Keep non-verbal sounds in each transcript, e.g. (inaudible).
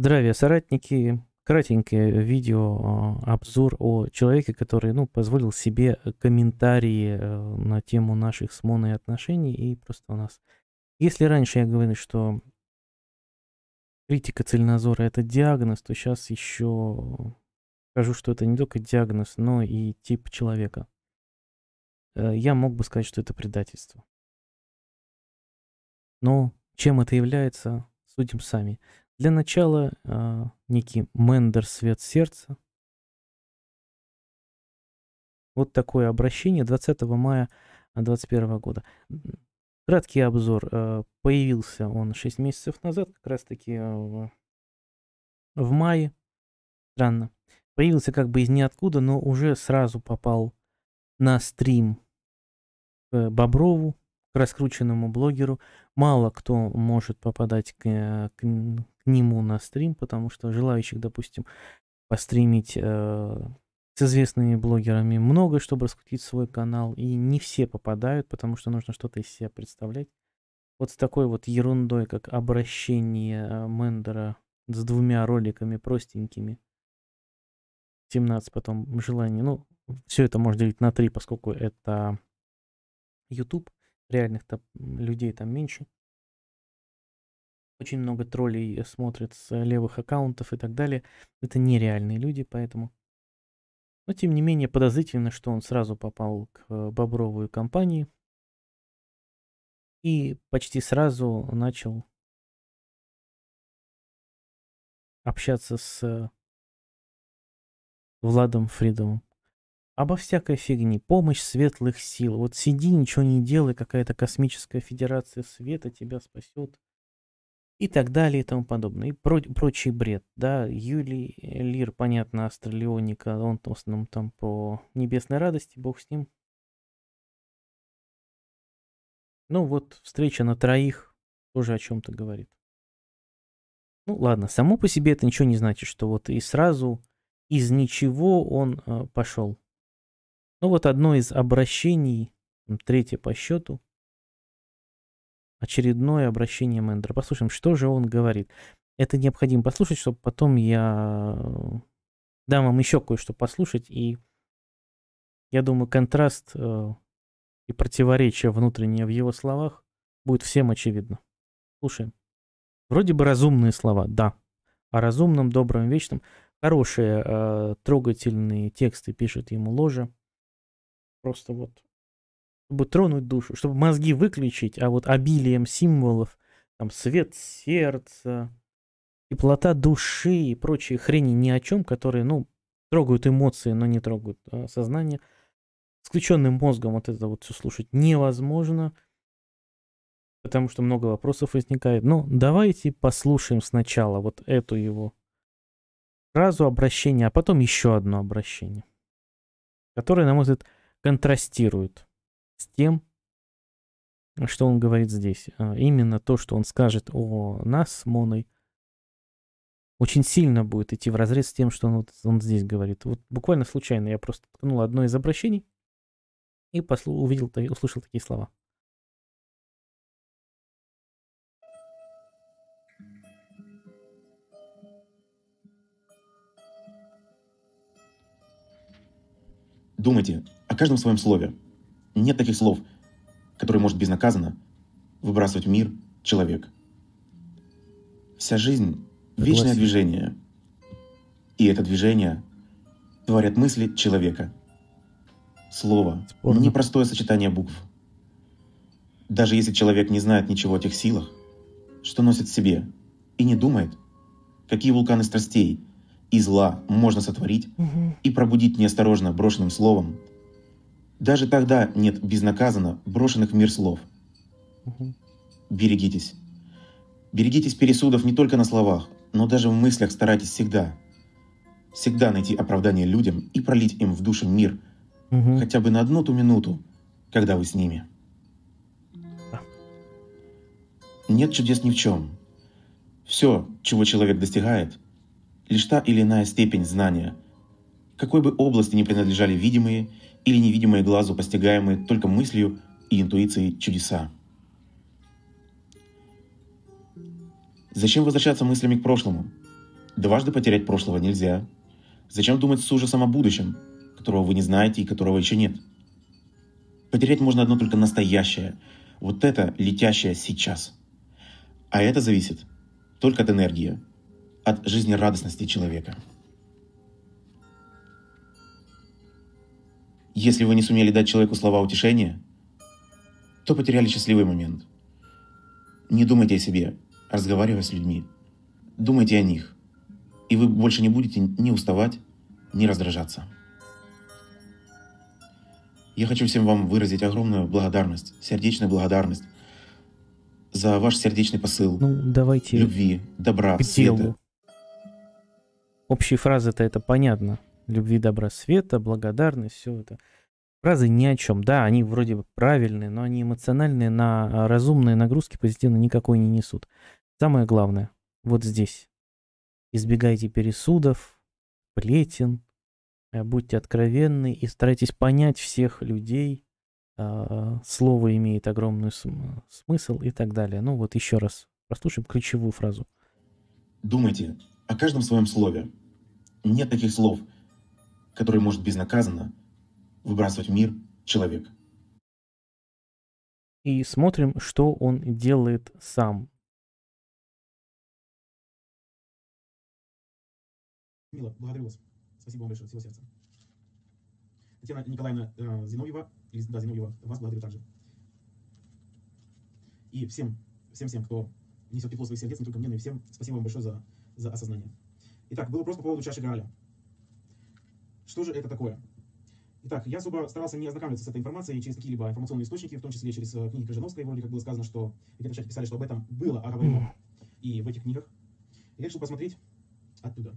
Здравия, соратники. Кратенькое видео, а, обзор о человеке, который ну, позволил себе комментарии э, на тему наших с Моной отношений. И просто у нас... Если раньше я говорил, что критика цельнозора это диагноз, то сейчас еще скажу, что это не только диагноз, но и тип человека. Э, я мог бы сказать, что это предательство. Но чем это является, судим сами. Для начала э, некий Мендер «Свет сердца». Вот такое обращение 20 мая 2021 года. Краткий обзор. Э, появился он 6 месяцев назад, как раз таки а, в, в мае. Странно. Появился как бы из ниоткуда, но уже сразу попал на стрим к Боброву, к раскрученному блогеру. Мало кто может попадать к, э, к к нему на стрим, потому что желающих, допустим, постримить э, с известными блогерами много, чтобы раскрутить свой канал, и не все попадают, потому что нужно что-то из себя представлять. Вот с такой вот ерундой, как обращение Мендера с двумя роликами простенькими, 17 потом желание, ну, все это можно делить на 3, поскольку это YouTube, реальных-то людей там меньше – очень много троллей э, смотрят с э, левых аккаунтов и так далее. Это нереальные люди, поэтому... Но тем не менее подозрительно, что он сразу попал к э, Бобровой компании и почти сразу начал общаться с Владом Фридовым. Обо всякой фигне. Помощь светлых сил. Вот сиди, ничего не делай, какая-то космическая федерация света тебя спасет и так далее и тому подобное. И про прочий бред, да, Юлий э, Лир, понятно, астралионика, он в основном там по небесной радости, бог с ним. Ну вот, встреча на троих тоже о чем-то говорит. Ну ладно, само по себе это ничего не значит, что вот и сразу из ничего он э, пошел. Ну вот одно из обращений, третье по счету – очередное обращение Мендера. Послушаем, что же он говорит. Это необходимо послушать, чтобы потом я э, дам вам еще кое-что послушать. И я думаю, контраст э, и противоречие внутреннее в его словах будет всем очевидно. Слушаем. Вроде бы разумные слова, да. О разумном, добром, вечном. Хорошие, э, трогательные тексты пишет ему Ложа. Просто вот чтобы тронуть душу, чтобы мозги выключить, а вот обилием символов, там свет сердца, теплота души и прочие хрени ни о чем, которые, ну, трогают эмоции, но не трогают а сознание. С включенным мозгом вот это вот все слушать невозможно, потому что много вопросов возникает. Но давайте послушаем сначала вот эту его фразу обращение, а потом еще одно обращение, которое, на мой взгляд, контрастирует – с тем, что он говорит здесь. А, именно то, что он скажет о нас с Моной, очень сильно будет идти в разрез с тем, что он, он здесь говорит. Вот буквально случайно я просто ткнул одно из обращений и послу, увидел, услышал такие слова. Думайте о каждом своем слове, нет таких слов, которые может безнаказанно выбрасывать в мир человек. Вся жизнь — вечное движение. И это движение творят мысли человека. Слово — непростое сочетание букв. Даже если человек не знает ничего о тех силах, что носит в себе, и не думает, какие вулканы страстей и зла можно сотворить угу. и пробудить неосторожно брошенным словом, даже тогда нет безнаказанно брошенных в мир слов. Угу. Берегитесь. Берегитесь пересудов не только на словах, но даже в мыслях старайтесь всегда. Всегда найти оправдание людям и пролить им в душе мир. Угу. Хотя бы на одну ту минуту, когда вы с ними. Нет чудес ни в чем. Все, чего человек достигает, лишь та или иная степень знания, какой бы области ни принадлежали видимые или невидимые глазу, постигаемые только мыслью и интуицией чудеса. Зачем возвращаться мыслями к прошлому? Дважды потерять прошлого нельзя. Зачем думать с ужасом о будущем, которого вы не знаете и которого еще нет? Потерять можно одно только настоящее, вот это летящее сейчас. А это зависит только от энергии, от жизнерадостности человека. Если вы не сумели дать человеку слова утешения, то потеряли счастливый момент. Не думайте о себе, а разговаривая с людьми. Думайте о них, и вы больше не будете ни уставать, ни раздражаться. Я хочу всем вам выразить огромную благодарность, сердечную благодарность за ваш сердечный посыл. Ну, давайте. Любви, добра, к делу. света. Общие фразы-то это понятно любви, добра, света, благодарность, все это. Фразы ни о чем. Да, они вроде бы правильные, но они эмоциональные, на а, разумные нагрузки позитивно никакой не несут. Самое главное, вот здесь. Избегайте пересудов, плетен, э, будьте откровенны и старайтесь понять всех людей. А, слово имеет огромный смысл и так далее. Ну вот еще раз прослушаем ключевую фразу. Думайте о каждом своем слове. Нет таких слов, который может безнаказанно выбрасывать в мир человек. И смотрим, что он делает сам. Мила, благодарю вас. Спасибо вам большое, всего сердца. Татьяна Николаевна э, Зиновьева, или, да, Зиновьева, вас благодарю также. И всем, всем, всем, кто несет тепло своих сердец, не только мне, но и всем, спасибо вам большое за, за осознание. Итак, был вопрос по поводу чаши Граля. Что же это такое? Итак, я особо старался не ознакомиться с этой информацией через какие-либо информационные источники, в том числе через э, книги Крыжановской, вроде как было сказано, что где то чате писали, что об этом было говорено и в этих книгах. Я решил посмотреть оттуда.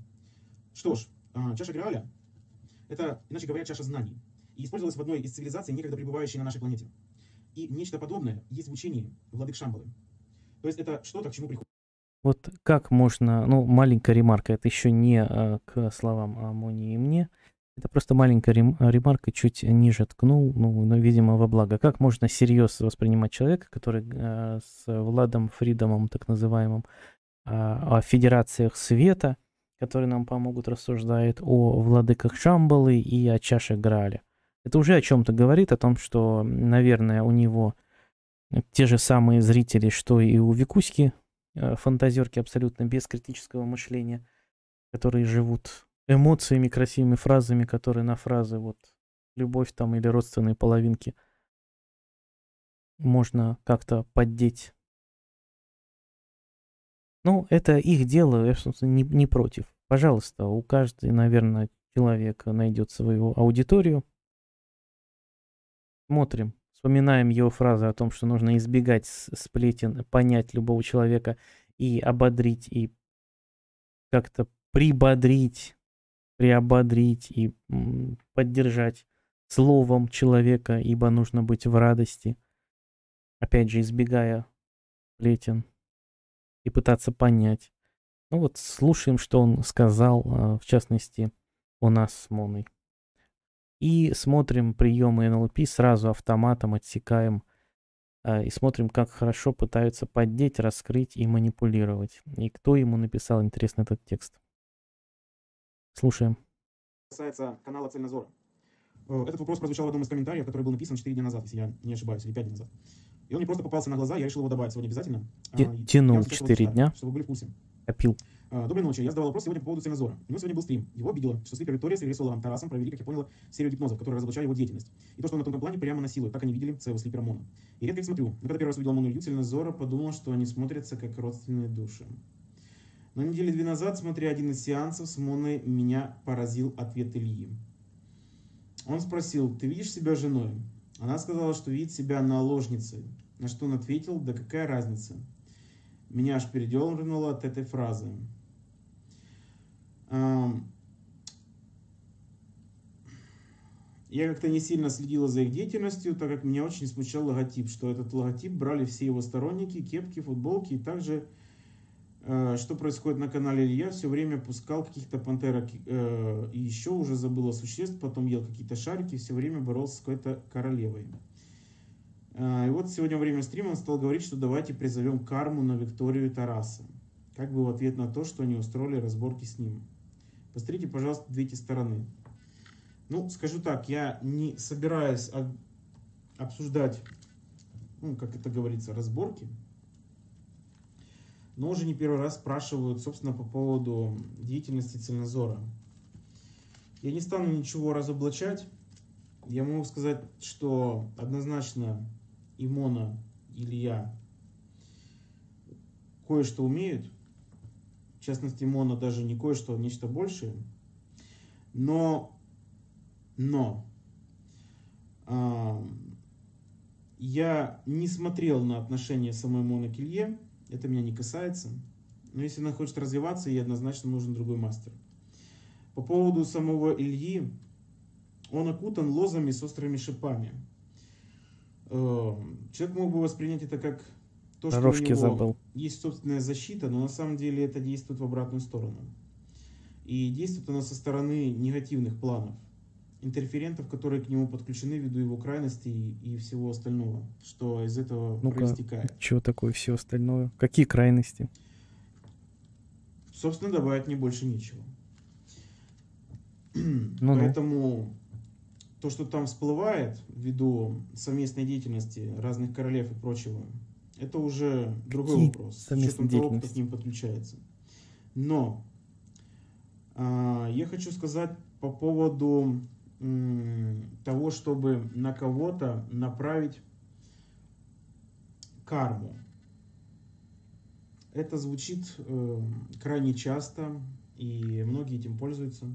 Что ж, а, чаша Грааля — это, иначе говоря, чаша знаний, и использовалась в одной из цивилизаций, некогда пребывающей на нашей планете. И нечто подобное есть в учении Владык Шамбалы. То есть это что-то, к чему приходит вот как можно, ну, маленькая ремарка, это еще не а, к словам Амонии и мне, это просто маленькая рем ремарка, чуть ниже ткнул, ну, но, видимо, во благо. Как можно серьезно воспринимать человека, который э, с Владом Фридомом, так называемым, э, о федерациях света, которые нам помогут, рассуждает о владыках Шамбалы и о чаше Граля. Это уже о чем-то говорит, о том, что, наверное, у него те же самые зрители, что и у Викуськи, э, фантазерки абсолютно без критического мышления, которые живут эмоциями, красивыми фразами, которые на фразы вот любовь там или родственные половинки можно как-то поддеть. Ну, это их дело, я, собственно, не, не против. Пожалуйста, у каждого, наверное, человека найдет свою аудиторию. Смотрим, вспоминаем его фразы о том, что нужно избегать сплетен, понять любого человека и ободрить, и как-то прибодрить приободрить и поддержать словом человека, ибо нужно быть в радости, опять же, избегая плетен и пытаться понять. Ну вот слушаем, что он сказал, а, в частности, у нас с Моной. И смотрим приемы НЛП сразу автоматом, отсекаем а, и смотрим, как хорошо пытаются поддеть, раскрыть и манипулировать. И кто ему написал, интересно, этот текст. Слушаем. Касается канала Цельнозора. Этот вопрос прозвучал в одном из комментариев, который был написан 4 дня назад, если я не ошибаюсь, или 5 дней назад. И он не просто попался на глаза, я решил его добавить сегодня обязательно. А, тянул 4 дня. Чтобы были в курсе. Копил. А, доброй ночи. Я задавал вопрос сегодня по поводу Цельнозора. У него сегодня был стрим. Его обидело, что Слипер Виктория с Ирисоловым Тарасом провели, как я понял, серию гипнозов, которые разоблачали его деятельность. И то, что он на тонком плане прямо насилует, так они видели своего Слипера Мона. И редко их смотрю. Но когда первый раз увидел Мону Илью, Цельнозора подумал, что они смотрятся как родственные души. Но недели две назад, смотря один из сеансов с Моной, меня поразил ответ Ильи. Он спросил, ты видишь себя женой? Она сказала, что видит себя наложницей. На что он ответил, да какая разница? Меня аж передернуло от этой фразы. Я как-то не сильно следила за их деятельностью, так как меня очень смущал логотип, что этот логотип брали все его сторонники, кепки, футболки и также Э, что происходит на канале, я все время пускал каких-то пантерок э, и еще уже забыл о существ, потом ел какие-то шарики, все время боролся с какой-то королевой. Э, и вот сегодня во время стрима он стал говорить, что давайте призовем карму на Викторию Тараса, как бы в ответ на то, что они устроили разборки с ним. Посмотрите, пожалуйста, две эти стороны. Ну, скажу так, я не собираюсь обсуждать, ну, как это говорится, разборки, но уже не первый раз спрашивают, собственно, по поводу деятельности Цельнозора. Я не стану ничего разоблачать. Я могу сказать, что однозначно Имона или я кое-что умеют. В частности, Имона даже не кое-что, а нечто большее. Но, но, а, я не смотрел на отношения самой Мона Келье, это меня не касается. Но если она хочет развиваться, ей однозначно нужен другой мастер. По поводу самого Ильи, он окутан лозами с острыми шипами. Э, человек мог бы воспринять это как то, что Рожки у него забыл. есть собственная защита, но на самом деле это действует в обратную сторону. И действует она со стороны негативных планов – интерферентов, которые к нему подключены ввиду его крайностей и всего остального, что из этого ну проистекает. Чего такое все остальное? Какие крайности? Собственно, добавить не больше нечего. (clears throat) Ну, Поэтому то, что там всплывает ввиду совместной деятельности разных королев и прочего, это уже Какие другой вопрос, с учетом того, кто к ним подключается. Но а, я хочу сказать по поводу того, чтобы на кого-то направить карму. Это звучит э, крайне часто, и многие этим пользуются.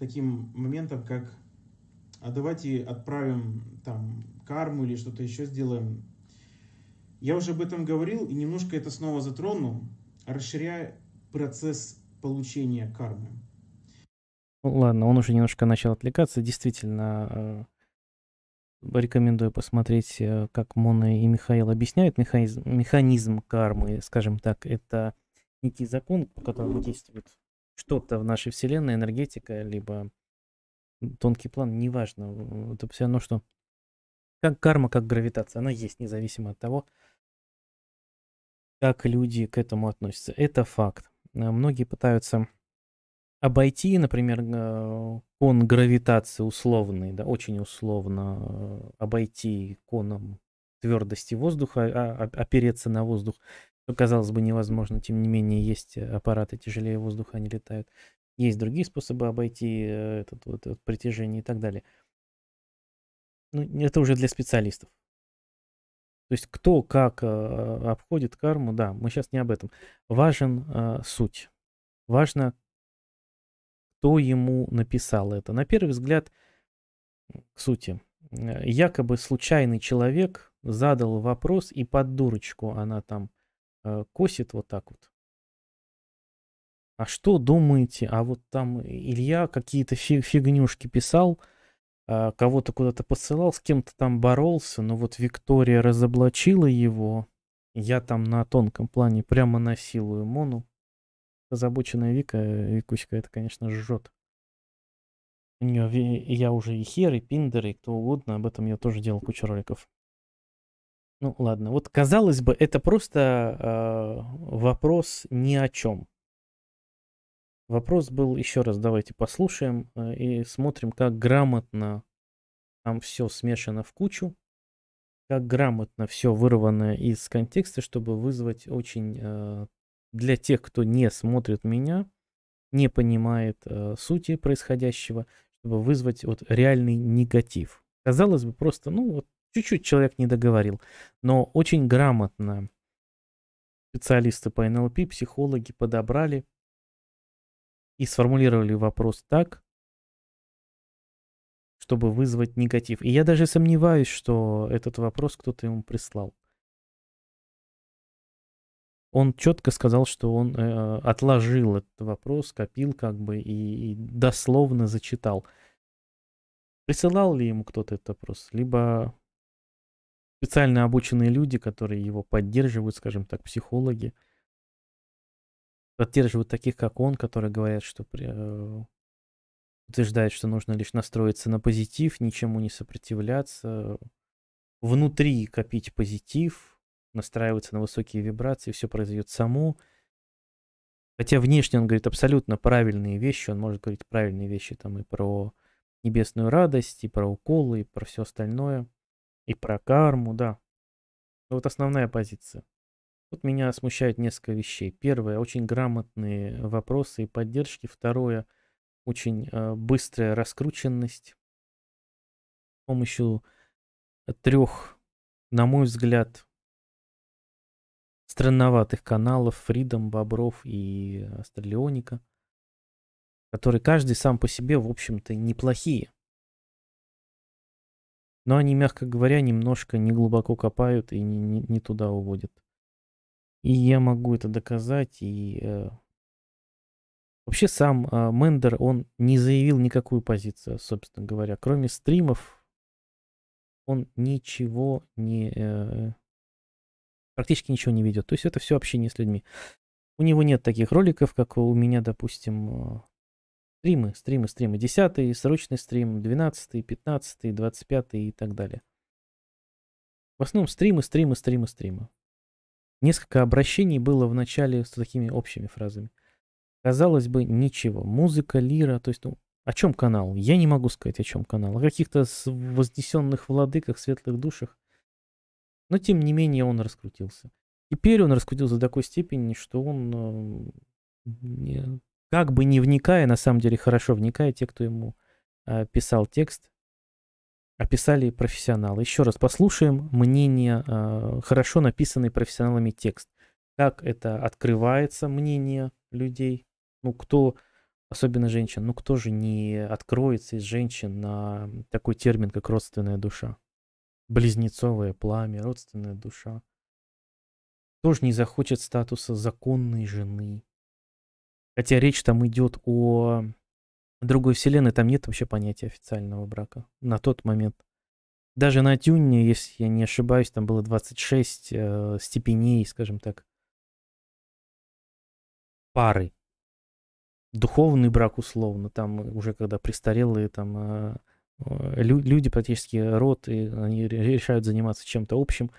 Таким моментом, как «а давайте отправим там карму или что-то еще сделаем». Я уже об этом говорил, и немножко это снова затрону, расширяя процесс получения кармы. Ну, ладно, он уже немножко начал отвлекаться. Действительно, э, рекомендую посмотреть, э, как Мона и Михаил объясняют механизм, механизм кармы, скажем так. Это некий закон, по которому действует что-то в нашей вселенной, энергетика, либо тонкий план, неважно. Это все равно, что как карма, как гравитация, она есть, независимо от того, как люди к этому относятся. Это факт. Многие пытаются обойти, например, кон гравитации условный, да, очень условно э, обойти коном твердости воздуха, а, а опереться на воздух, что, казалось бы, невозможно, тем не менее, есть аппараты тяжелее воздуха, они летают. Есть другие способы обойти э, этот, вот, это притяжение и так далее. Ну, это уже для специалистов. То есть кто как э, обходит карму, да, мы сейчас не об этом. Важен э, суть. Важно, кто ему написал это. На первый взгляд, к сути, э, якобы случайный человек задал вопрос, и под дурочку она там э, косит вот так вот. А что думаете? А вот там Илья какие-то фиг, фигнюшки писал, а, кого-то куда-то посылал, с кем-то там боролся, но вот Виктория разоблачила его. Я там на тонком плане прямо насилую Мону озабоченная Вика, э, Викуська, это, конечно, жжет. У нее я уже и хер, и пиндер, и кто угодно, об этом я тоже делал кучу роликов. Ну ладно, вот казалось бы, это просто э, вопрос ни о чем. Вопрос был, еще раз давайте послушаем э, и смотрим, как грамотно там все смешано в кучу, как грамотно все вырвано из контекста, чтобы вызвать очень э, для тех, кто не смотрит меня, не понимает э, сути происходящего, чтобы вызвать вот реальный негатив. Казалось бы, просто, ну, вот чуть-чуть человек не договорил, но очень грамотно специалисты по НЛП, психологи подобрали и сформулировали вопрос так, чтобы вызвать негатив. И я даже сомневаюсь, что этот вопрос кто-то ему прислал он четко сказал, что он э, отложил этот вопрос, копил как бы и, и дословно зачитал. Присылал ли ему кто-то этот вопрос, либо специально обученные люди, которые его поддерживают, скажем так, психологи, поддерживают таких, как он, которые говорят, что при, э, утверждают, что нужно лишь настроиться на позитив, ничему не сопротивляться, внутри копить позитив, настраивается на высокие вибрации, все произойдет само. Хотя внешне он говорит абсолютно правильные вещи, он может говорить правильные вещи там и про небесную радость, и про уколы, и про все остальное, и про карму, да. вот основная позиция. Вот меня смущают несколько вещей. Первое, очень грамотные вопросы и поддержки. Второе, очень э, быстрая раскрученность с помощью трех, на мой взгляд, странноватых каналов Freedom, Бобров и Астралионика, э, которые каждый сам по себе, в общем-то, неплохие. Но они, мягко говоря, немножко не глубоко копают и не, не, не туда уводят. И я могу это доказать. И э, вообще сам э, Мендер, он не заявил никакую позицию, собственно говоря. Кроме стримов, он ничего не... Э, практически ничего не ведет. То есть это все общение с людьми. У него нет таких роликов, как у меня, допустим, э, стримы, стримы, стримы. Десятый, срочный стрим, двенадцатый, пятнадцатый, двадцать пятый и так далее. В основном стримы, стримы, стримы, стримы. Несколько обращений было в начале с такими общими фразами. Казалось бы, ничего. Музыка, лира, то есть, ну, о чем канал? Я не могу сказать, о чем канал. О каких-то вознесенных владыках, светлых душах. Но, тем не менее, он раскрутился. Теперь он раскрутился до такой степени, что он э, не, как бы не вникая, на самом деле хорошо вникая, те, кто ему э, писал текст, описали профессионалы. Еще раз послушаем мнение, э, хорошо написанный профессионалами текст. Как это открывается мнение людей, ну кто, особенно женщин, ну кто же не откроется из женщин на такой термин, как родственная душа близнецовое пламя, родственная душа. Тоже не захочет статуса законной жены. Хотя речь там идет о другой вселенной, там нет вообще понятия официального брака на тот момент. Даже на Тюне, если я не ошибаюсь, там было 26 э, степеней, скажем так, пары. Духовный брак условно, там э, уже когда престарелые там э, Э, лю- люди практически род, и они решают заниматься чем-то общим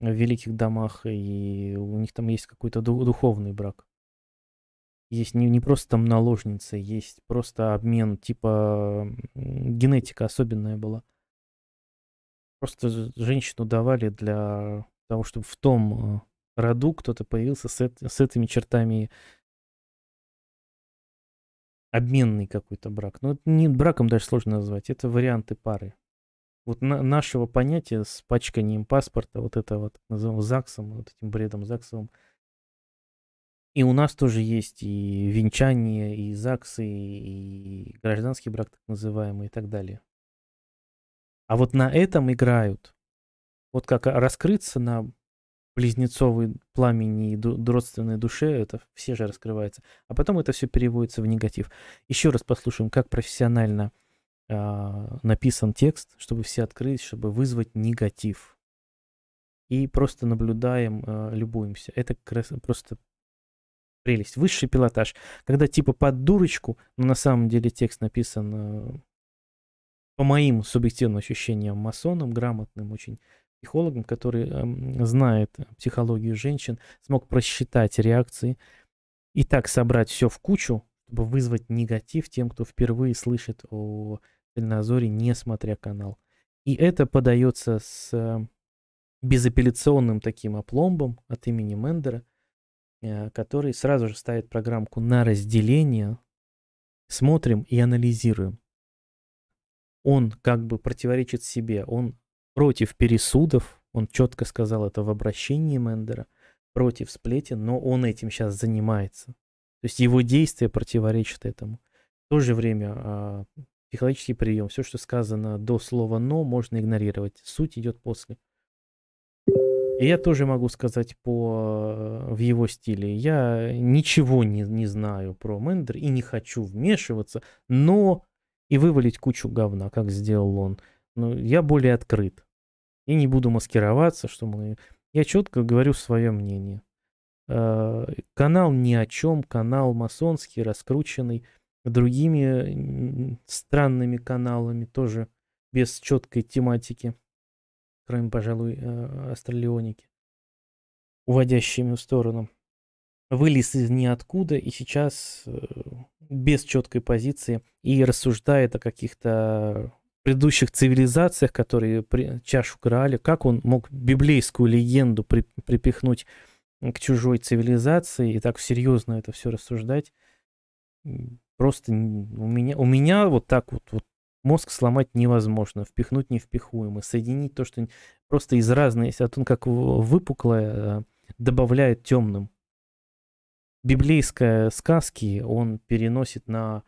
в великих домах, и у них там есть какой-то ду- духовный брак. Есть не, не просто там наложницы, есть просто обмен, типа генетика особенная была. Просто женщину давали для того, чтобы в том э, роду кто-то появился с, эт- с этими чертами обменный какой-то брак. Но ну, это не браком даже сложно назвать, это варианты пары. Вот на, нашего понятия с пачканием паспорта, вот это вот, так называемым ЗАГСом, вот этим бредом ЗАГСовым, и у нас тоже есть и венчание, и ЗАГСы, и гражданский брак так называемый, и так далее. А вот на этом играют. Вот как раскрыться на близнецовой пламени и родственной душе, это все же раскрывается. А потом это все переводится в негатив. Еще раз послушаем, как профессионально э, написан текст, чтобы все открыть, чтобы вызвать негатив. И просто наблюдаем, э, любуемся. Это просто прелесть, высший пилотаж. Когда типа под дурочку, но на самом деле текст написан э, по моим субъективным ощущениям масоном, грамотным очень психологом, который эм, э, знает психологию женщин, смог просчитать реакции и так собрать все в кучу, чтобы вызвать негатив тем, кто впервые слышит о дальнозоре, не смотря канал. И это подается с э, безапелляционным таким опломбом от имени Мендера, э, который сразу же ставит программку на разделение, смотрим и анализируем. Он как бы противоречит себе, он против пересудов, он четко сказал это в обращении Мендера, против сплетен, но он этим сейчас занимается. То есть его действия противоречат этому. В то же время а, психологический прием, все, что сказано до слова «но», можно игнорировать. Суть идет после. И я тоже могу сказать по, а, в его стиле. Я ничего не, не знаю про Мендер и не хочу вмешиваться, но и вывалить кучу говна, как сделал он но я более открыт. И не буду маскироваться, что мы... Я четко говорю свое мнение. А, канал ни о чем, канал масонский, раскрученный другими странными каналами, тоже без четкой тематики, кроме, пожалуй, э, астралионики, уводящими в сторону. Вылез из ниоткуда и сейчас э, без четкой позиции и рассуждает о каких-то предыдущих цивилизациях, которые при, чашу крали, как он мог библейскую легенду при, припихнуть к чужой цивилизации и так серьезно это все рассуждать. Просто у меня, у меня вот так вот, вот мозг сломать невозможно, впихнуть невпихуемо, соединить то, что просто из разной, если то он как выпуклое а, добавляет темным. библейская сказки он переносит на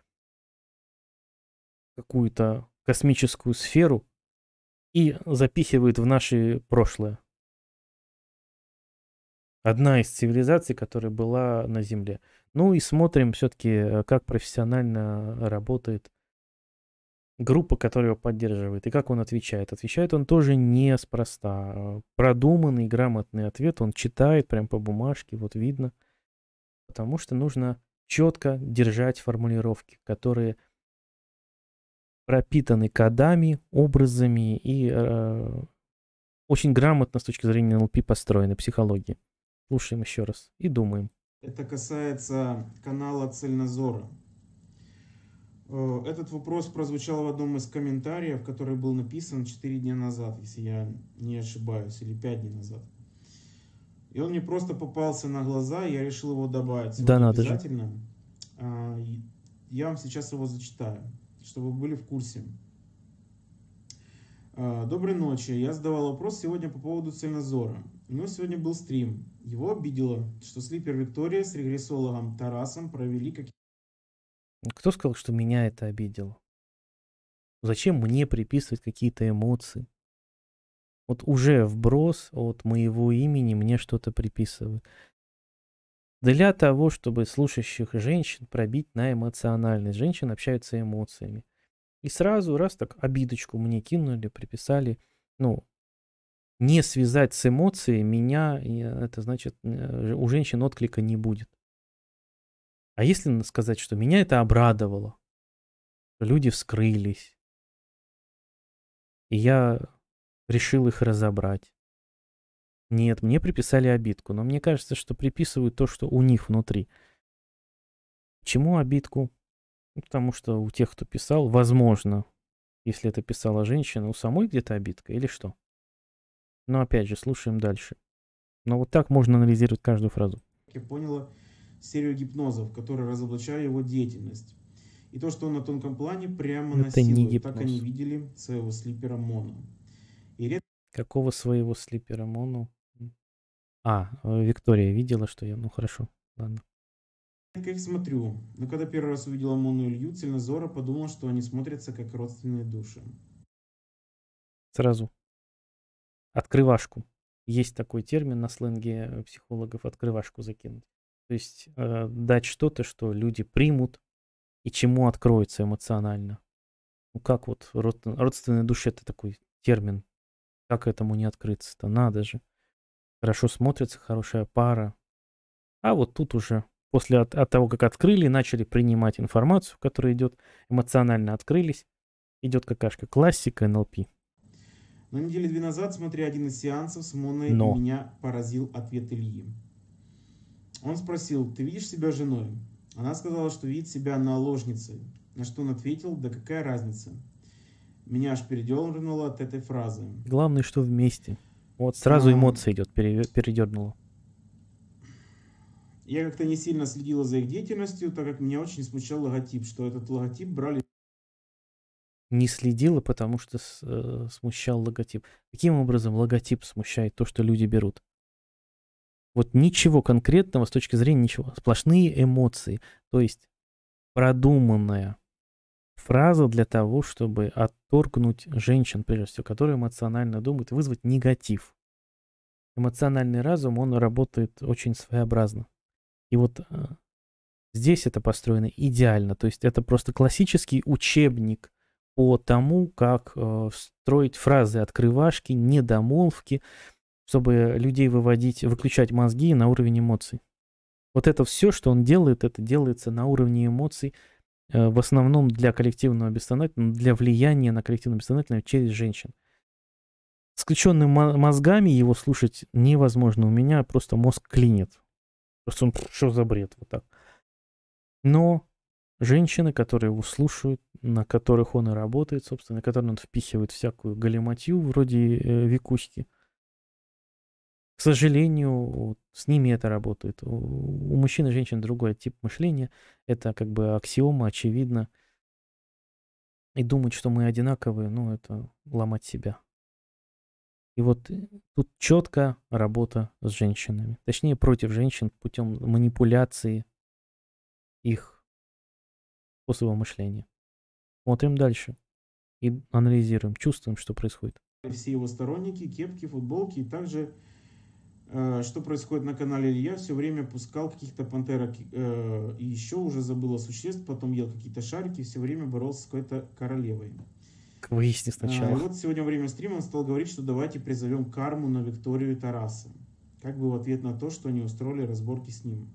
какую-то космическую сферу и запихивают в наше прошлое. Одна из цивилизаций, которая была на Земле. Ну и смотрим все-таки, э, как профессионально работает группа, которая его поддерживает, и как он отвечает. Отвечает он тоже неспроста. Продуманный, грамотный ответ. Он читает прям по бумажке, вот видно. Потому что нужно четко держать формулировки, которые – пропитаны кодами, образами и э, очень грамотно с точки зрения НЛП построены, психологии. Слушаем еще раз и думаем. Это касается канала Цельнозора. Э, этот вопрос прозвучал в одном из комментариев, который был написан 4 дня назад, если я не ошибаюсь, или 5 дней назад. И он мне просто попался на глаза, и я решил его добавить. Да, вот надо обязательно. Же. Э, я вам сейчас его зачитаю чтобы вы были в курсе. А, Доброй ночи. Я задавал вопрос сегодня по поводу цельнозора. У него сегодня был стрим. Его обидело, что Слипер Виктория с регрессологом Тарасом провели какие-то... Кто сказал, что меня это обидело? Зачем мне приписывать какие-то эмоции? Вот уже вброс от моего имени мне что-то приписывают для того, чтобы слушающих женщин пробить на эмоциональность. Женщины общаются эмоциями. И сразу раз так обидочку мне кинули, приписали, ну, не связать с эмоцией меня, это значит, э, у женщин отклика не будет. А если сказать, что меня это обрадовало, люди вскрылись, и я решил их разобрать. Нет, мне приписали обидку, но мне кажется, что приписывают то, что у них внутри. Чему обидку? Ну, потому что у тех, кто писал, возможно, если это писала женщина, у самой где-то обидка или что? Но опять же, слушаем дальше. Но вот так можно анализировать каждую фразу. Я поняла серию гипнозов, которые разоблачали его деятельность. И то, что он на тонком плане прямо это насилует. Не так они видели своего слипера Моно. И ред... Какого своего слипера Мону? А, э, Виктория видела, что я... Ну, хорошо, ладно. Я их смотрю, но когда первый раз увидела Мону и Илью, Цельнозора подумал, что они смотрятся как родственные души. Сразу. Открывашку. Есть такой термин на сленге психологов «открывашку закинуть». То есть э, дать что-то, что люди примут и чему откроются эмоционально. Ну как вот род, родственные души это такой термин. Как этому не открыться-то? Надо же хорошо смотрится, хорошая пара. А вот тут уже, после от, от того, как открыли, начали принимать информацию, которая идет, эмоционально открылись, идет какашка. Классика НЛП. На недели две назад, смотря один из сеансов с Моной, Но. меня поразил ответ Ильи. Он спросил, ты видишь себя женой? Она сказала, что видит себя наложницей. На что он ответил, да какая разница? Меня аж передернуло от этой фразы. Главное, что вместе. Вот сразу ну, эмоции идет, передернуло. Я как-то не сильно следила за их деятельностью, так как меня очень смущал логотип, что этот логотип брали... Не следила, потому что э, смущал логотип. Каким образом логотип смущает то, что люди берут? Вот ничего конкретного с точки зрения ничего. Сплошные эмоции. То есть продуманная фраза для того, чтобы отторгнуть женщин, прежде всего, которые эмоционально думают, вызвать негатив. Эмоциональный разум, он работает очень своеобразно. И вот э, здесь это построено идеально. То есть это просто классический учебник по тому, как э, строить фразы открывашки, недомолвки, чтобы людей выводить, выключать мозги на уровень эмоций. Вот это все, что он делает, это делается на уровне эмоций – Э, в основном для коллективного бессознательного, ну, для влияния на коллективное бессознательное через женщин. С включенными мозгами его слушать невозможно. У меня просто мозг клинит. Просто он, что за бред, вот так. Но женщины, которые его слушают, на которых он и работает, собственно, на которые он впихивает всякую галиматью, вроде э, Викуськи, к сожалению, с ними это работает. У мужчин и женщин другой тип мышления. Это как бы аксиома, очевидно. И думать, что мы одинаковые, ну, это ломать себя. И вот э, тут четко работа с женщинами. Точнее, против женщин путем манипуляции их способом мышления. Смотрим дальше и анализируем, чувствуем, что происходит. Все его сторонники, кепки, футболки и также Э, что происходит на канале, я все время пускал каких-то пантерок э, и еще уже забыл о существ, потом ел какие-то шарики, все время боролся с какой-то королевой. Выясни а, сначала. А, вот сегодня во время стрима он стал говорить, что давайте призовем карму на Викторию Тараса. Как бы в ответ на то, что они устроили разборки с ним.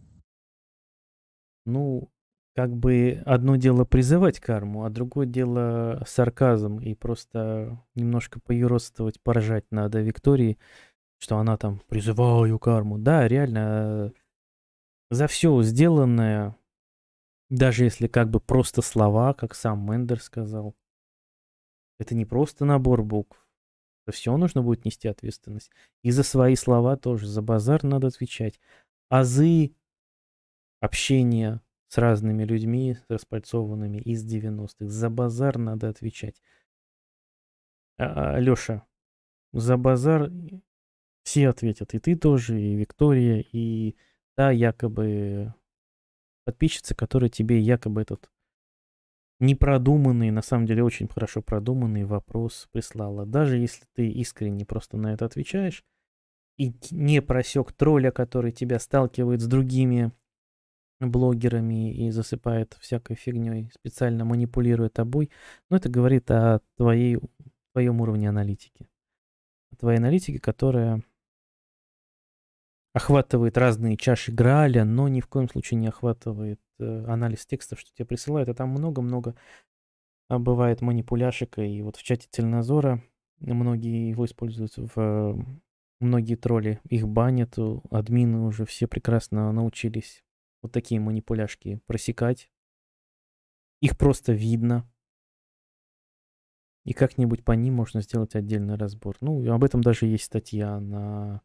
Ну, как бы одно дело призывать карму, а другое дело сарказм и просто немножко поюродствовать, поражать надо Виктории что она там призываю карму. Да, реально, э, за все сделанное, даже если как бы просто слова, как сам Мендер сказал, это не просто набор букв, за все нужно будет нести ответственность. И за свои слова тоже, за базар надо отвечать. Азы общения с разными людьми, с распальцованными из 90-х, за базар надо отвечать. А, а Леша, за базар все ответят, и ты тоже, и Виктория, и та якобы подписчица, которая тебе якобы этот непродуманный, на самом деле очень хорошо продуманный вопрос прислала. Даже если ты искренне просто на это отвечаешь и не просек тролля, который тебя сталкивает с другими блогерами и засыпает всякой фигней, специально манипулируя тобой, но это говорит о твоей, твоем уровне аналитики. О твоей аналитике, которая охватывает разные чаши граля, но ни в коем случае не охватывает э, анализ текстов, что тебе присылают. А там много-много а, бывает манипуляшек. И вот в чате Тельнозора многие его используют в э, многие тролли их банят, админы уже все прекрасно научились вот такие манипуляшки просекать. Их просто видно. И как-нибудь по ним можно сделать отдельный разбор. Ну, об этом даже есть статья на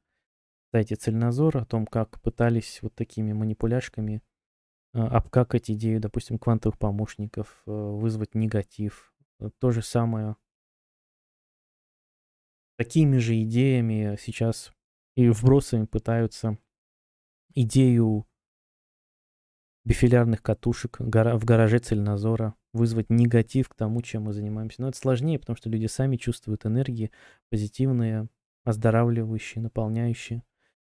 сайте Цельнозор о том, как пытались вот такими манипуляшками э, обкакать идею, допустим, квантовых помощников, э, вызвать негатив. Э, то же самое. Такими же идеями сейчас и вбросами пытаются идею бифилярных катушек в гараже Цельнозора вызвать негатив к тому, чем мы занимаемся. Но это сложнее, потому что люди сами чувствуют энергии позитивные, оздоравливающие, наполняющие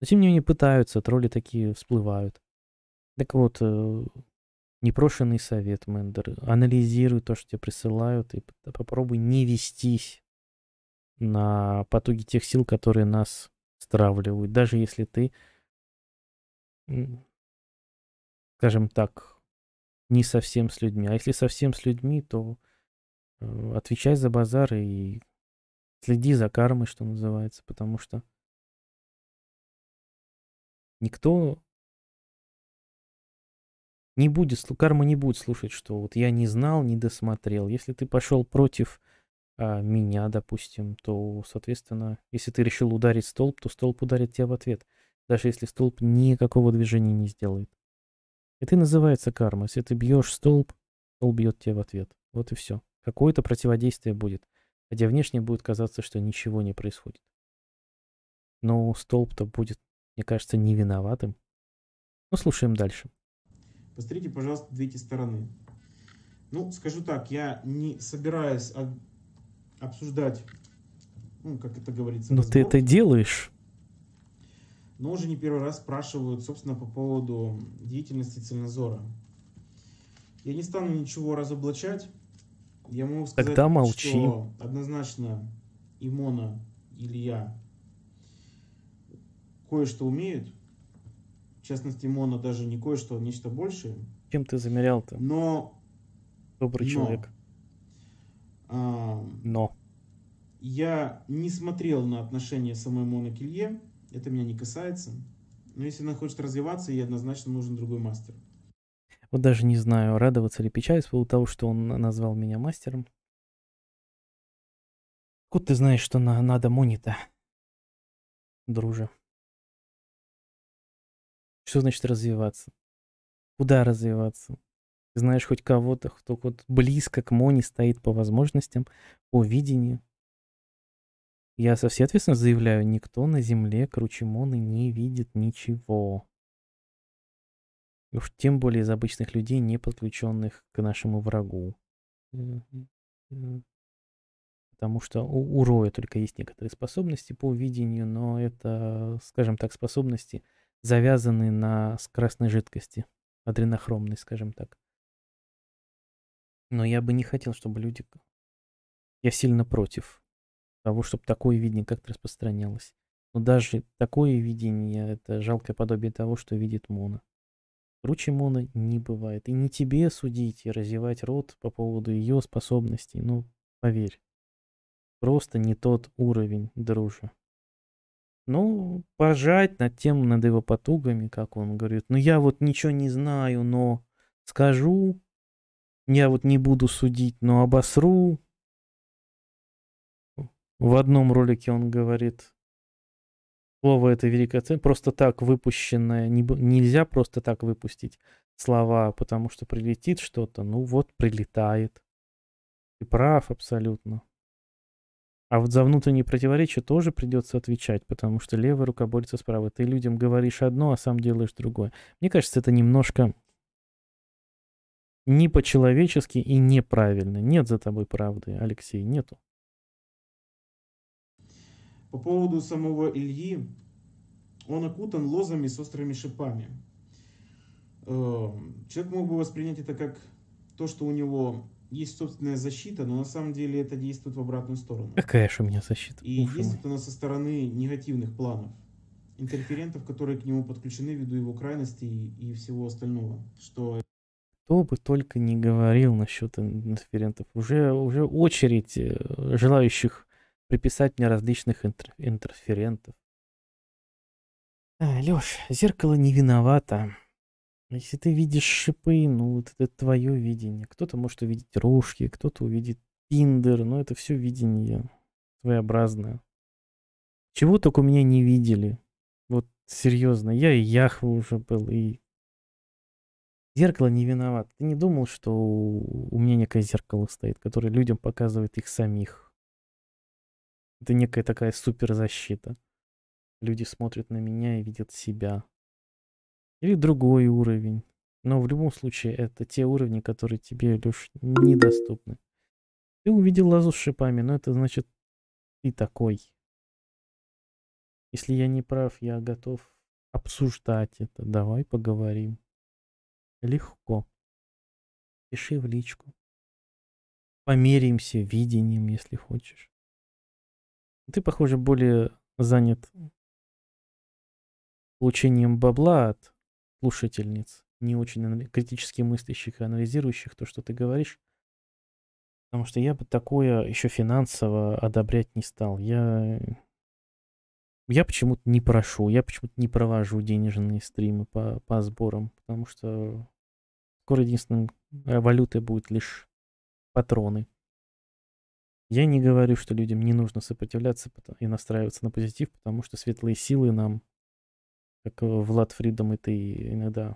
тем не менее пытаются, тролли такие всплывают. Так вот, э, непрошенный совет, Мендер. Анализируй то, что тебе присылают, и попробуй не вестись на потуги тех сил, которые нас стравливают. Даже если ты, скажем так, не совсем с людьми. А если совсем с людьми, то э, отвечай за базар и следи за кармой, что называется, потому что Никто не будет, карма не будет слушать, что вот я не знал, не досмотрел. Если ты пошел против а, меня, допустим, то, соответственно, если ты решил ударить столб, то столб ударит тебя в ответ, даже если столб никакого движения не сделает. Это и называется карма. Если ты бьешь столб, столб бьет тебя в ответ. Вот и все. Какое-то противодействие будет. Хотя внешне будет казаться, что ничего не происходит. Но столб-то будет мне кажется, не виноватым. Ну, слушаем дальше. Посмотрите, пожалуйста, две эти стороны. Ну, скажу так, я не собираюсь обсуждать, ну, как это говорится. Но ты это делаешь. Но уже не первый раз спрашивают, собственно, по поводу деятельности Цельнозора. Я не стану ничего разоблачать. Я могу сказать, Тогда молчи. что однозначно Имона или я кое-что умеют. В частности, моно даже не кое-что, а нечто большее. Чем ты замерял-то? Но... Добрый но, человек. А, но. Я не смотрел на отношения самой Моно к Илье. Это меня не касается. Но если она хочет развиваться, ей однозначно нужен другой мастер. Вот даже не знаю, радоваться или печалиться по поводу того, что он назвал меня мастером. Откуда ты знаешь, что на, надо Монита, друже? Что значит развиваться? Куда развиваться? Ты знаешь хоть кого-то, кто вот близко к Моне стоит по возможностям, по видению. Я со всей ответственностью заявляю, никто на земле круче Моны не видит ничего. уж тем более из обычных людей, не подключенных к нашему врагу. Потому что у, у Роя только есть некоторые способности по видению, но это, скажем так, способности – завязаны на красной жидкости, адренохромной, скажем так. Но я бы не хотел, чтобы люди... Я сильно против того, чтобы такое видение как-то распространялось. Но даже такое видение — это жалкое подобие того, что видит Мона. Круче Мона не бывает. И не тебе судить и разевать рот по поводу ее способностей. Ну, поверь, просто не тот уровень, дружи. Ну, поржать над тем, над его потугами, как он говорит. Ну, я вот ничего не знаю, но скажу. Я вот не буду судить, но обосру. В одном ролике он говорит, слово это великая ценность, просто так выпущенное, не, нельзя просто так выпустить слова, потому что прилетит что-то, ну вот прилетает. Ты прав абсолютно. А вот за внутренние противоречия тоже придется отвечать, потому что левая рука борется с правой. Ты людям говоришь одно, а сам делаешь другое. Мне кажется, это немножко не по-человечески и неправильно. Нет за тобой правды, Алексей, нету. По поводу самого Ильи, он окутан лозами с острыми шипами. Э, человек мог бы воспринять это как то, что у него есть собственная защита, но на самом деле это действует в обратную сторону. Э, Какая же у меня защита? И Уфу. действует она со стороны негативных планов, интерферентов, которые к нему подключены ввиду его крайности и, и всего остального. Что... Кто бы только не говорил насчет интерферентов. Уже, уже очередь э, желающих приписать мне различных интер, интерферентов. А, Леш, зеркало не виновато. Ну, если ты видишь шипы, ну вот это твое видение. Кто-то может увидеть рожки, кто-то увидит Тиндер, но это все видение своеобразное. Чего только меня не видели. Вот серьезно, я и Яхва уже был, и зеркало не виноват. Ты не думал, что у меня некое зеркало стоит, которое людям показывает их самих. Это некая такая суперзащита. Люди смотрят на меня и видят себя. Или другой уровень. Но в любом случае это те уровни, которые тебе, Леш, недоступны. Ты увидел лазу с шипами, но это значит ты такой. Если я не прав, я готов обсуждать это. Давай поговорим. Легко. Пиши в личку. Померимся видением, если хочешь. Ты, похоже, более занят получением бабла от слушательниц, не очень критически мыслящих и анализирующих то, что ты говоришь. Потому что я бы такое еще финансово одобрять не стал. Я, я почему-то не прошу, я почему-то не провожу денежные стримы по, по сборам, потому что скоро единственным э, валютой будет лишь патроны. Я не говорю, что людям не нужно сопротивляться и настраиваться на позитив, потому что светлые силы нам как э, Влад Фридом, и ты иногда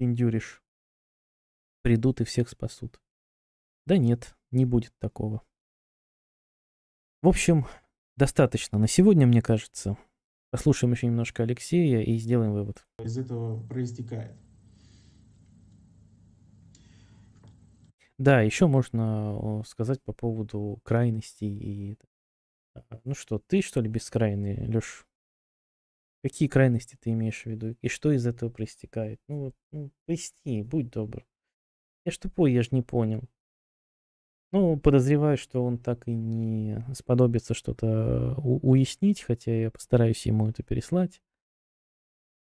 индюришь, придут и всех спасут. Да нет, не будет такого. В общем, достаточно на сегодня, мне кажется. Послушаем еще немножко Алексея и сделаем вывод. Из этого проистекает. Да, еще можно э, сказать по поводу крайностей и... Э, ну что, ты что ли бескрайный, Леш? Какие крайности ты имеешь в виду? И что из этого проистекает? Ну вот, ну, поясни, будь добр. Я ж тупой, я ж не понял. Ну, подозреваю, что он так и не сподобится что-то э, уяснить, хотя я постараюсь ему это переслать.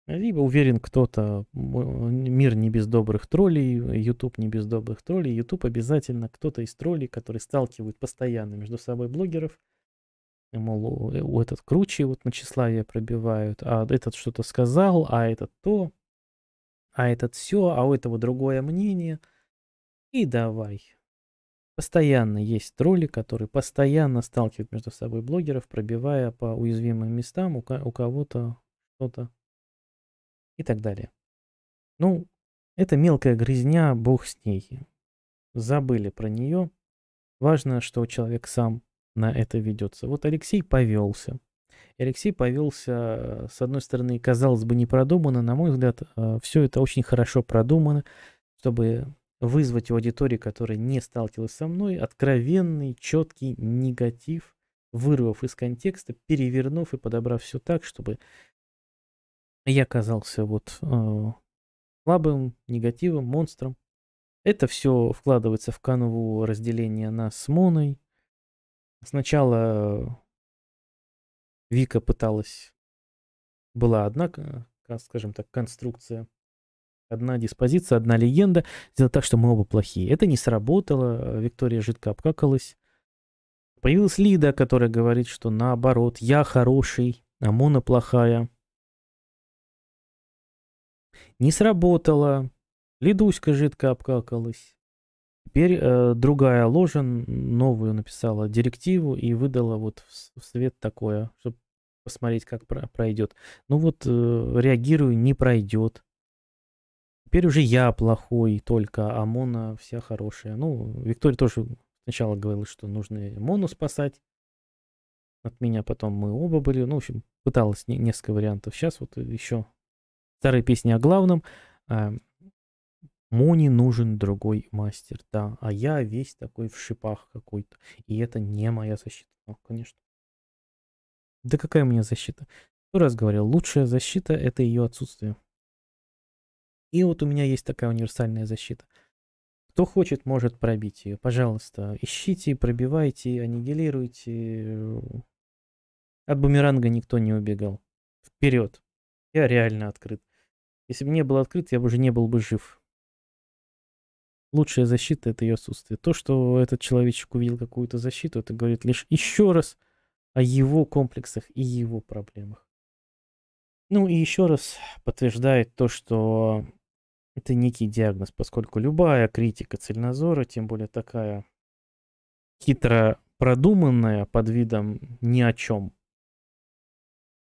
Либо уверен кто-то, мир не без добрых троллей, YouTube не без добрых троллей. YouTube обязательно кто-то из троллей, который сталкивает постоянно между собой блогеров – и, мол, э, у этот круче вот на числа я пробивают, а этот что-то сказал, а этот то, а этот все, а у этого другое мнение. И давай. Постоянно есть тролли, которые постоянно сталкивают между собой блогеров, пробивая по уязвимым местам у, у кого-то что-то и так далее. Ну, это мелкая грязня, бог с ней. Забыли про нее. Важно, что человек сам на это ведется. Вот Алексей повелся. Алексей повелся, э, с одной стороны, казалось бы, не продумано. на мой взгляд, э, все это очень хорошо продумано, чтобы вызвать у аудитории, которая не сталкивалась со мной, откровенный, четкий негатив, вырвав из контекста, перевернув и подобрав все так, чтобы я казался вот э, слабым, негативом, монстром. Это все вкладывается в канву разделения нас с Моной, Сначала э, Вика пыталась, была одна, скажем так, конструкция, одна диспозиция, одна легенда, сделать так, что мы оба плохие. Это не сработало, э, Виктория жидко обкакалась. Появилась Лида, которая говорит, что наоборот, я хороший, а Мона плохая. Не сработало. Лидуська жидко обкакалась. Теперь э, другая ложа новую написала директиву и выдала вот в, в свет такое, чтобы посмотреть, как про пройдет. Ну вот э, реагирую, не пройдет. Теперь уже я плохой только, а вся хорошая. Ну, Виктория тоже сначала говорила, что нужно Мону спасать от меня, потом мы оба были. Ну, в общем, пыталась не, несколько вариантов. Сейчас вот еще старые песни о главном. Эм, Мони нужен другой мастер, да. А я весь такой в шипах какой-то. И это не моя защита, ну, конечно. Да какая у меня защита? Кто раз говорил, лучшая защита — это ее отсутствие. И вот у меня есть такая универсальная защита. Кто хочет, может пробить ее. Пожалуйста, ищите, пробивайте, аннигилируйте. От бумеранга никто не убегал. Вперед. Я реально открыт. Если бы не был открыт, я бы уже не был бы жив лучшая защита — это ее отсутствие. То, что этот человечек увидел какую-то защиту, это говорит лишь еще раз о его комплексах и его проблемах. Ну и еще раз подтверждает то, что это некий диагноз, поскольку любая критика цельнозора, тем более такая хитро продуманная под видом ни о чем,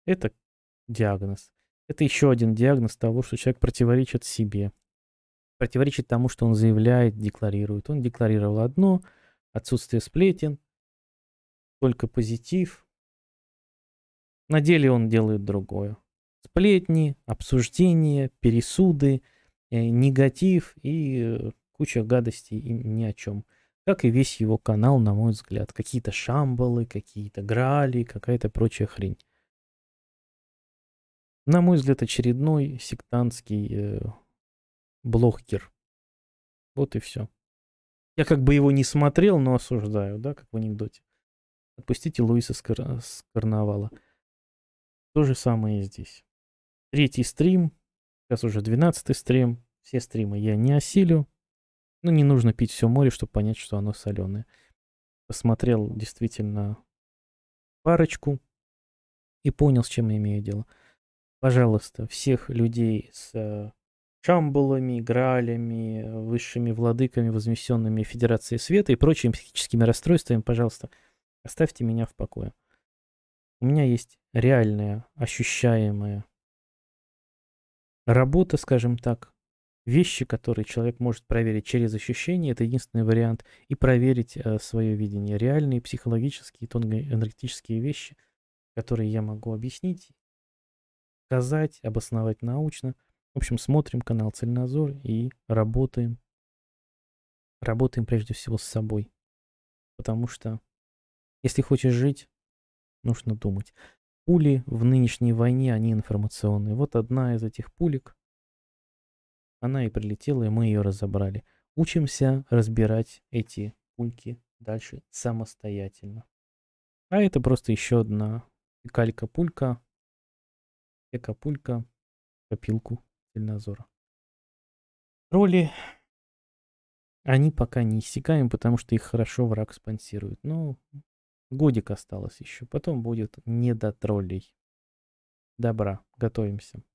это диагноз. Это еще один диагноз того, что человек противоречит себе противоречит тому, что он заявляет, декларирует. Он декларировал одно, отсутствие сплетен, только позитив. На деле он делает другое. Сплетни, обсуждения, пересуды, э, негатив и э, куча гадостей и ни о чем. Как и весь его канал, на мой взгляд. Какие-то шамбалы, какие-то грали, какая-то прочая хрень. На мой взгляд, очередной сектантский э, Блохкер. Вот и все. Я как бы его не смотрел, но осуждаю, да, как в анекдоте. Отпустите Луиса с, кар... с карнавала. То же самое и здесь. Третий стрим. Сейчас уже двенадцатый стрим. Все стримы я не осилю. Но не нужно пить все море, чтобы понять, что оно соленое. Посмотрел действительно парочку и понял, с чем я имею дело. Пожалуйста, всех людей с э, шамбалами, гралями, высшими владыками, вознесенными Федерацией Света и прочими психическими расстройствами, пожалуйста, оставьте меня в покое. У меня есть реальная, ощущаемая работа, скажем так, вещи, которые человек может проверить через ощущения, это единственный вариант, и проверить э, свое видение. Реальные психологические, тонкоэнергетические вещи, которые я могу объяснить, сказать, обосновать научно – в общем, смотрим канал Цельнозор и работаем. Работаем прежде всего с собой. Потому что, если хочешь жить, нужно думать. Пули в нынешней войне, они информационные. Вот одна из этих пулек, она и прилетела, и мы ее разобрали. Учимся разбирать эти пульки дальше самостоятельно. А это просто еще одна калька-пулька, эко-пулька, копилку Дальнозора. Роли они пока не иссякаем, потому что их хорошо враг спонсирует. Но ну, годик осталось еще. Потом будет не до троллей. Добра, готовимся.